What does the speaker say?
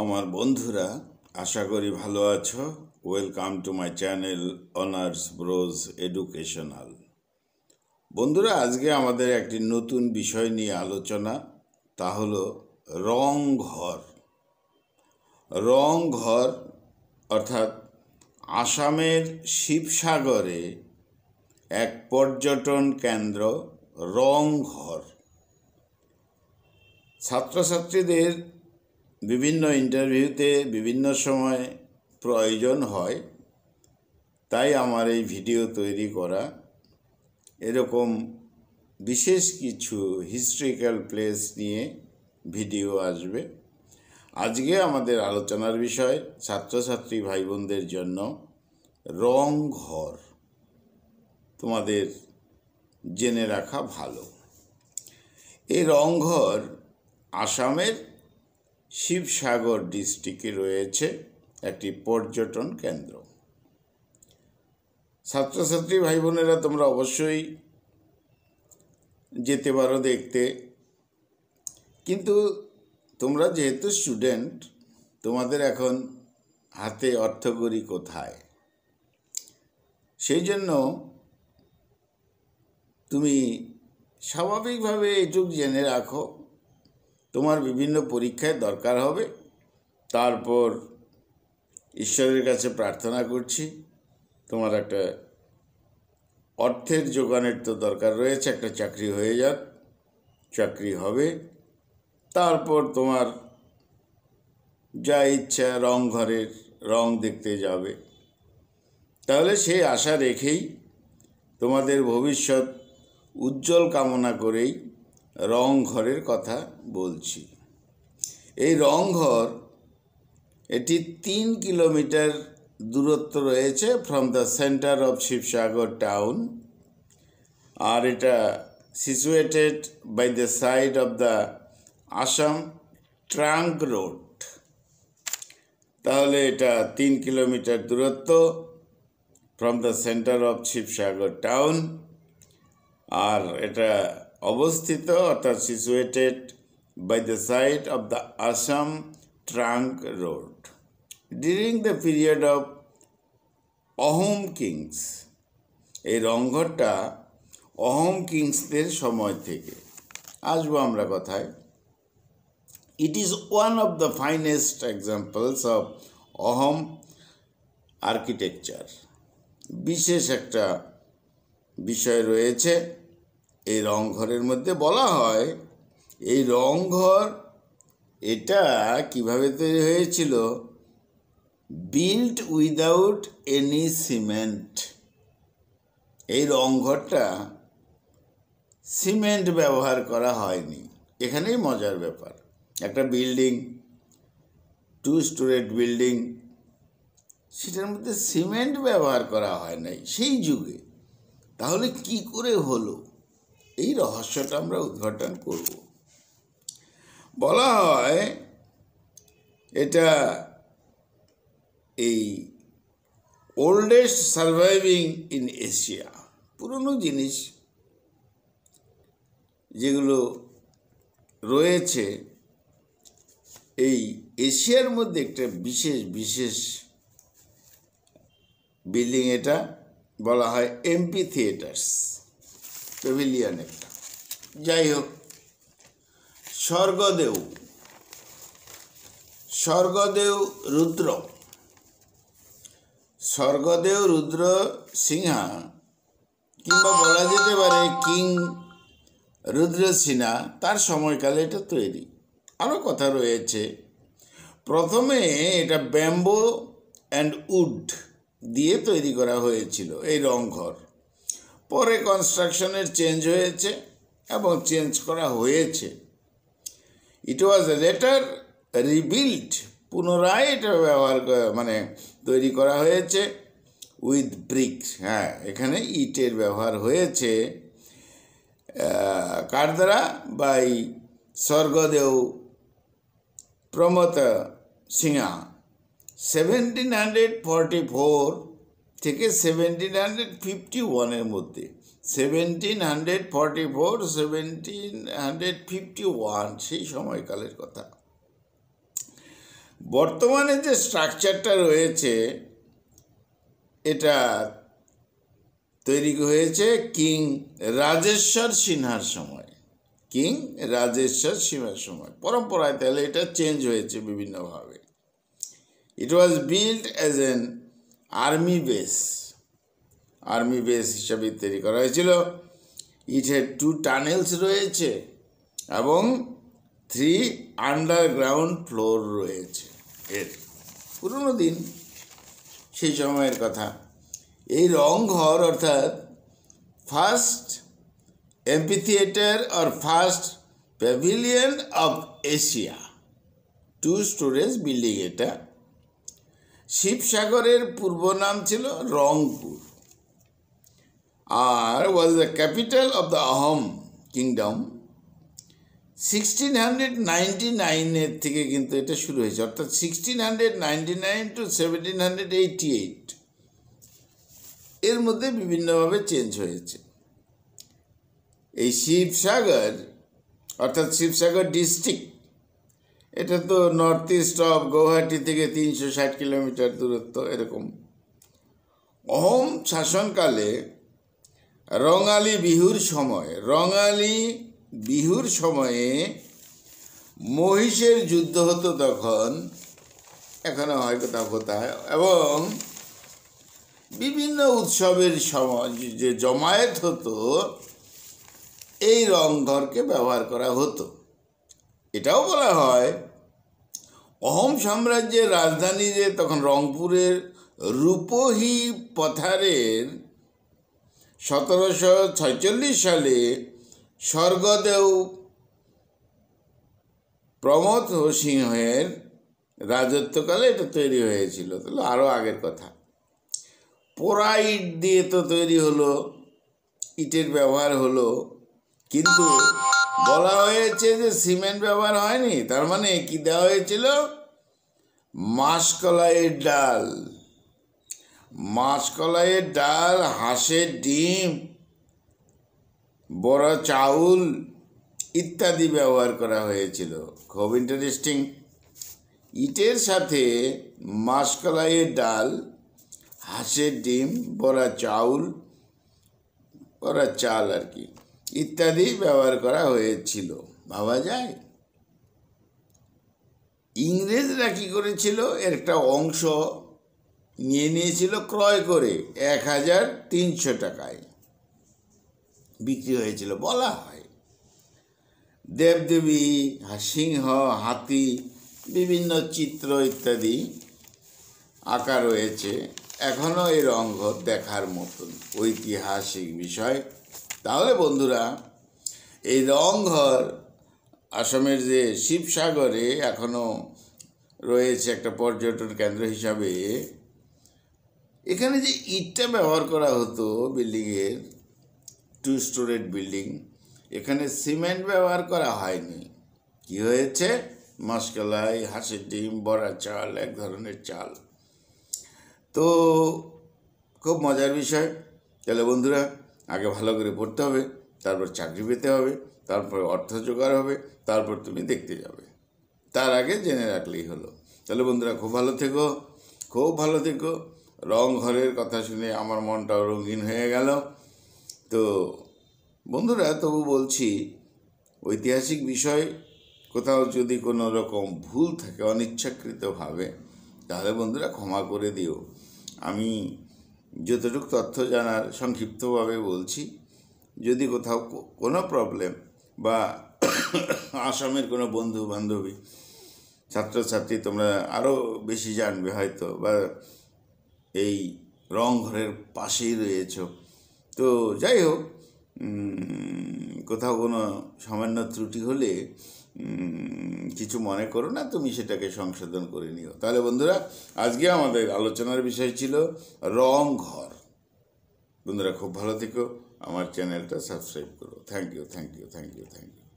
আমার বন্ধুরা আশা করি ভালো আছো welcome to my channel honours bros educational বন্ধুরা আজকে আমাদের একটি নতুন বিষয় নিয়ে আলোচনা তা হল রং ঘর রং ঘর অর্থাৎ আসামের শিবসাগরে এক পর্যটন কেন্দ্র রং ঘর ছাত্রছাত্রীদের বিভিন্ন ইন্টারভিউতে বিভিন্ন সময় প্রয়োজন হয় তাই আমার এই ভিডিও তৈরি করা এরকম বিশেষ কিছু হিস্ট্রিক্যাল প্লেস নিয়ে ভিডিও আসবে আজকে আমাদের আলোচনার বিষয় ছাত্রছাত্রী ভাই বোনদের জন্য রং ঘর তোমাদের জেনে রাখা ভালো এই রংঘর আসামের শিবসাগর ডিস্ট্রিক্টে রয়েছে একটি পর্যটন কেন্দ্র ছাত্রছাত্রী ভাই বোনেরা তোমরা অবশ্যই যেতে পারো দেখতে কিন্তু তোমরা যেহেতু স্টুডেন্ট তোমাদের এখন হাতে অর্থকরী কোথায় সেই জন্য তুমি স্বাভাবিকভাবে এটুক জেনে রাখো তোমার বিভিন্ন পরীক্ষায় দরকার হবে তারপর ঈশ্বরের কাছে প্রার্থনা করছি তোমার একটা অর্থের যোগানের তো দরকার রয়েছে একটা চাকরি হয়ে যাক চাকরি হবে তারপর তোমার যা ইচ্ছা রং ঘরের রং দেখতে যাবে তাহলে সেই আশা রেখেই তোমাদের ভবিষ্যৎ উজ্জ্বল কামনা করেই রংঘরের ঘরের কথা বলছি এই রংঘর এটি তিন কিলোমিটার দূরত্ব রয়েছে from the centre of Sivasagar town আর এটা situated by the side of the Assam trunk road তাহলে এটা তিন কিলোমিটার দূরত্ব from the centre of Sivasagar town আর এটা অবস্থিত অর্থাৎ situated by the side of the Assam trunk road during the period of Ahom kings এই রংঘরটা অহোম কিংসদের সময় থেকে আসবো আমরা কথায় it is one of the finest examples of Ahom architecture বিশেষ একটা বিষয় রয়েছে এই রংঘরের মধ্যে বলা হয় এই রংঘর এটা কিভাবে তৈরি হয়েছিল বিল্ট উইদাউট এনি সিমেন্ট এই রংঘরটা সিমেন্ট ব্যবহার করা হয়নি এখানেই মজার ব্যাপার একটা বিল্ডিং টু স্টোরেড বিল্ডিং সেটার মধ্যে সিমেন্ট ব্যবহার করা হয় নাই সেই যুগে তাহলে কি করে হলো এই রহস্যটা আমরা উদ্ঘাটন করব বলা হয় এটা এই ওল্ডেস্ট সার্ভাইভিং ইন এশিয়া পুরনো জিনিস যেগুলো রয়েছে এই এশিয়ার মধ্যে একটা বিশেষ বিশেষ বিল্ডিং এটা বলা হয় এমপি থিয়েটার্স পেভিলিয়ান একটা যাই হোক স্বর্গদেউ স্বর্গদেউ রুদ্র স্বর্গদেউ রুদ্র সিংহা কিংবা বলা যেতে পারে কিং রুদ্র সিনহা তার সময়কালে এটা তৈরি আরও কথা রয়েছে প্রথমে এটা ব্যাম্বো অ্যান্ড উড দিয়ে তৈরি করা হয়েছিল এই রংঘর পরে কনস্ট্রাকশনের চেঞ্জ হয়েছে এবং চেঞ্জ করা হয়েছে ইট ওয়াজ লেটার রিবিল্ড পুনরায় এটা ব্যবহার মানে তৈরি করা হয়েছে উইথ ব্রিক হ্যাঁ এখানে ইটের ব্যবহার হয়েছে কার দ্বারা by Swargadeo Pramatta Singha seventeen hundred forty four থেকে সেভেন্টিন হান্ড্রেড ফিফটি ওয়ানের মধ্যে seventeen hundred forty four seventeen hundred fifty one সেই সময়কালের কথা বর্তমানে যে স্ট্রাকচারটা রয়েছে এটা তৈরি হয়েছে কিং রাজেশ্বর সিনহার সময় কিং রাজেশ্বর সিনহার সময় পরম্পরায় তাহলে এটা চেঞ্জ হয়েছে বিভিন্নভাবে it was build as an army base army base হিসাবে তৈরি করা হয়েছিল ইটের টু টানেলস রয়েছে এবং থ্রি আন্ডারগ্রাউন্ড ফ্লোর রয়েছে এর পুরনো দিন সেই সময়ের কথা এই রংঘর অর্থাৎ ফার্স্ট এমপি থিয়েটার আর first pavilion of Asia two storage building এটা শিবসাগরের পূর্ব নাম ছিল রংপুর আর was the capital of the Ahom kingdom sixteen hundred ninety নাইনের থেকে কিন্তু এটা শুরু হয়েছে অর্থাৎ sixteen hundred ninety nine to seventeen hundred eighty eight এর মধ্যে বিভিন্নভাবে চেঞ্জ হয়েছে এই শিবসাগর অর্থাৎ শিবসাগর ডিস্ট্রিক্ট এটা তো নর্থ ইস্ট অফ গৌহাটি থেকে তিনশো ষাট কিলোমিটার দূরত্ব এরকম অহোম শাসনকালে রঙালি বিহুর সময় রঙালি বিহুর সময়ে মহিষের যুদ্ধ হতো তখন এখনও হয় কোথাও কোথায় এবং বিভিন্ন উৎসবের সময় যে জমায়েত হতো এই রংঘরকে ব্যবহার করা হতো এটাও বলা হয় অহম সাম্রাজ্যের রাজধানী যে তখন রংপুরের রূপহী পথারের সতেরোশো ছয়চল্লিশ সালে স্বর্গদেও প্রমোদ সিংহের রাজত্বকালে এটা তৈরি হয়েছিল তাহলে আরও আগের কথা পোড়া ইট দিয়ে তো তৈরি হলো ইটের ব্যবহার হলো কিন্তু বলা হয়েছে যে সিমেন্ট ব্যবহার হয়নি তার মানে কি দেওয়া হয়েছিল মাসকলাইয়ের ডাল মাসকলাইয়ের ডাল হাঁসের ডিম বড় চাউল ইত্যাদি ব্যবহার করা হয়েছিল খুব ইন্টারেস্টিং ইটের সাথে মাসকলাইয়ের ডাল হাঁসের ডিম বড়া চাউল বড়া চাল আর কি ইত্যাদি ব্যবহার করা হয়েছিল ভাবা যায় ইংরেজরা কী করেছিল এর একটা অংশ নিয়ে নিয়েছিল ক্রয় করে এক হাজার তিনশো টাকায় বিক্রি হয়েছিল বলা হয় দেবদেবী সিংহ হাতি বিভিন্ন চিত্র ইত্যাদি আঁকা রয়েছে এখনও এই রঙ্গ দেখার মতন ঐতিহাসিক বিষয় তাহলে বন্ধুরা এই রংঘর আসামের যে শিবসাগরে এখনও রয়েছে একটা পর্যটন কেন্দ্র হিসাবে এখানে যে ইটটা ব্যবহার করা হতো বিল্ডিংয়ের টু স্টোরেড বিল্ডিং এখানে সিমেন্ট ব্যবহার করা হয়নি কি হয়েছে মাসকলাই হাঁসের ডিম বড়া চাল এক ধরনের চাল তো খুব মজার বিষয় তাহলে বন্ধুরা আগে ভালো করে পড়তে হবে তারপর চাকরি পেতে হবে তারপর অর্থ জোগাড় হবে তারপর তুমি দেখতে যাবে তার আগে জেনে রাখলেই হলো তাহলে বন্ধুরা খুব ভালো থেকো খুব ভালো থেকো রং ঘরের কথা শুনে আমার মনটাও রঙিন হয়ে গেল তো বন্ধুরা তবু বলছি ঐতিহাসিক বিষয় কোথাও যদি কোনো রকম ভুল থাকে অনিচ্ছাকৃতভাবে তাহলে বন্ধুরা ক্ষমা করে দিও আমি যতটুকু তথ্য জানার সংক্ষিপ্তভাবে বলছি যদি কোথাও কোনো প্রবলেম বা আসামের কোনো বন্ধু বান্ধবী ছাত্রছাত্রী তোমরা আরও বেশি জানবে হয়তো বা এই রংঘরের পাশেই রয়েছ তো যাই হোক কোথাও কোনো সামান্য ত্রুটি হলে কিছু মনে করো না তুমি সেটাকে সংশোধন করে নিও তাহলে বন্ধুরা আজকে আমাদের আলোচনার বিষয় ছিল রং ঘর বন্ধুরা খুব ভালো থেকো আমার চ্যানেলটা সাবস্ক্রাইব করো thank you thank you thank you thank you